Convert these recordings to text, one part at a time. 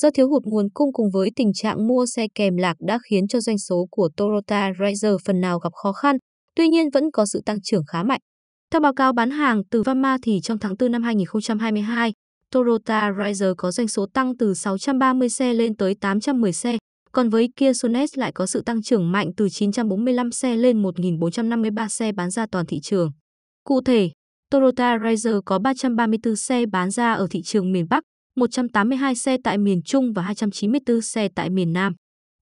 Do thiếu hụt nguồn cung cùng với tình trạng mua xe kèm lạc đã khiến cho doanh số của Toyota Ranger phần nào gặp khó khăn, tuy nhiên vẫn có sự tăng trưởng khá mạnh. Theo báo cáo bán hàng từ Vama thì trong tháng 4 năm 2022, Toyota Ranger có doanh số tăng từ 630 xe lên tới 810 xe, còn với Kia Sonet lại có sự tăng trưởng mạnh từ 945 xe lên 1.453 xe bán ra toàn thị trường. Cụ thể, Toyota Ranger có 334 xe bán ra ở thị trường miền Bắc, 182 xe tại miền Trung và 294 xe tại miền Nam.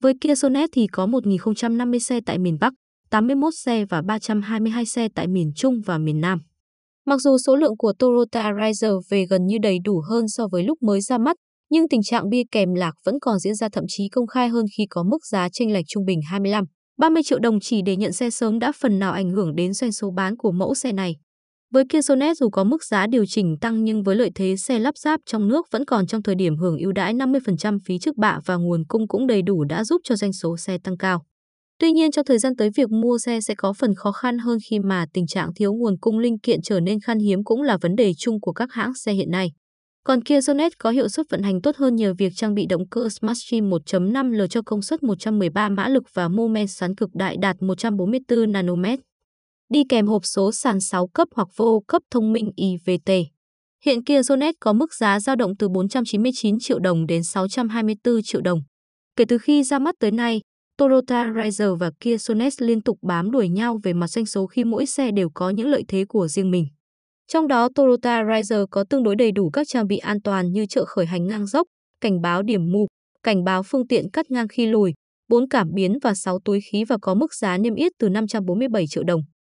Với Kia Sonet thì có 1.050 xe tại miền Bắc, 81 xe và 322 xe tại miền Trung và miền Nam. Mặc dù số lượng của Toyota Riser về gần như đầy đủ hơn so với lúc mới ra mắt, nhưng tình trạng bia kèm lạc vẫn còn diễn ra thậm chí công khai hơn khi có mức giá chênh lệch trung bình 25, 30 triệu đồng chỉ để nhận xe sớm đã phần nào ảnh hưởng đến doanh số bán của mẫu xe này. Với Kia Sonet dù có mức giá điều chỉnh tăng nhưng với lợi thế xe lắp ráp trong nước vẫn còn trong thời điểm hưởng ưu đãi 50% phí trước bạ và nguồn cung cũng đầy đủ đã giúp cho doanh số xe tăng cao. Tuy nhiên trong thời gian tới việc mua xe sẽ có phần khó khăn hơn khi mà tình trạng thiếu nguồn cung linh kiện trở nên khan hiếm cũng là vấn đề chung của các hãng xe hiện nay. Còn Kia Sonet có hiệu suất vận hành tốt hơn nhờ việc trang bị động cơ Smartstream 1.5L cho công suất 113 mã lực và mô men xoắn cực đại đạt 144 nm đi kèm hộp số sàn 6 cấp hoặc vô cấp thông minh IVT. Hiện Kia Sonet có mức giá dao động từ 499 triệu đồng đến 624 triệu đồng. Kể từ khi ra mắt tới nay, Toyota Riser và Kia Sonet liên tục bám đuổi nhau về mặt doanh số khi mỗi xe đều có những lợi thế của riêng mình. Trong đó, Toyota Riser có tương đối đầy đủ các trang bị an toàn như trợ khởi hành ngang dốc, cảnh báo điểm mù, cảnh báo phương tiện cắt ngang khi lùi, 4 cảm biến và 6 túi khí và có mức giá niêm yết từ 547 triệu đồng.